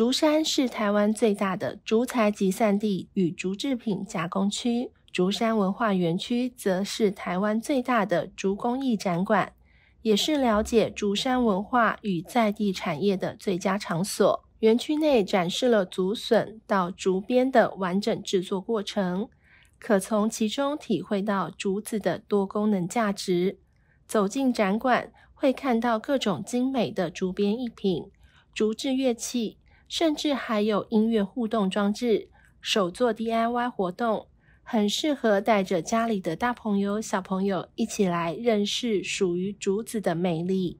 竹山是台湾最大的竹材集散地与竹制品加工区，竹山文化园区则是台湾最大的竹工艺展馆，也是了解竹山文化与在地产业的最佳场所。园区内展示了竹笋到竹编的完整制作过程，可从其中体会到竹子的多功能价值。走进展馆，会看到各种精美的竹编艺品、竹制乐器。甚至还有音乐互动装置、手作 DIY 活动，很适合带着家里的大朋友、小朋友一起来认识属于竹子的魅力。